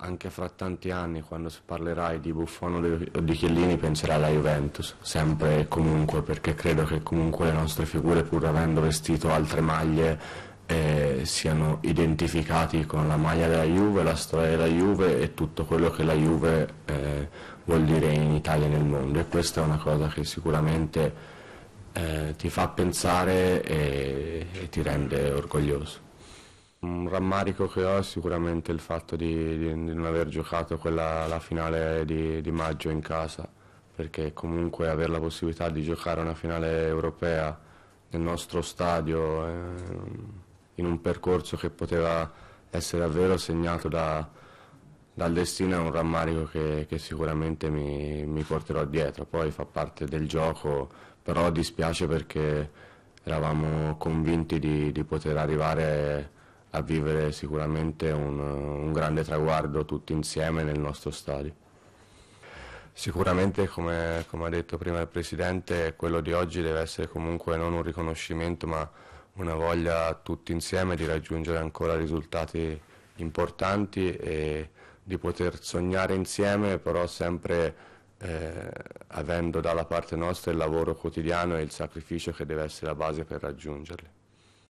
anche fra tanti anni, quando parlerai di Buffon o di Chiellini, penserai alla Juventus, sempre e comunque, perché credo che comunque le nostre figure, pur avendo vestito altre maglie, eh, siano identificati con la maglia della Juve, la storia della Juve e tutto quello che la Juve eh, vuol dire in Italia e nel mondo. E questa è una cosa che sicuramente eh, ti fa pensare e, e ti rende orgoglioso. Un rammarico che ho è sicuramente il fatto di, di non aver giocato quella, la finale di, di maggio in casa, perché comunque avere la possibilità di giocare una finale europea nel nostro stadio, eh, in un percorso che poteva essere davvero segnato da, dal destino, è un rammarico che, che sicuramente mi, mi porterò dietro. Poi fa parte del gioco, però dispiace perché eravamo convinti di, di poter arrivare a vivere sicuramente un, un grande traguardo tutti insieme nel nostro stadio. Sicuramente, come, come, ha detto prima il Presidente, quello di oggi deve essere comunque non un riconoscimento, ma una voglia tutti insieme di raggiungere ancora risultati importanti e di poter sognare insieme, però sempre eh, avendo dalla parte nostra il lavoro quotidiano e il sacrificio che deve essere la base per raggiungerli.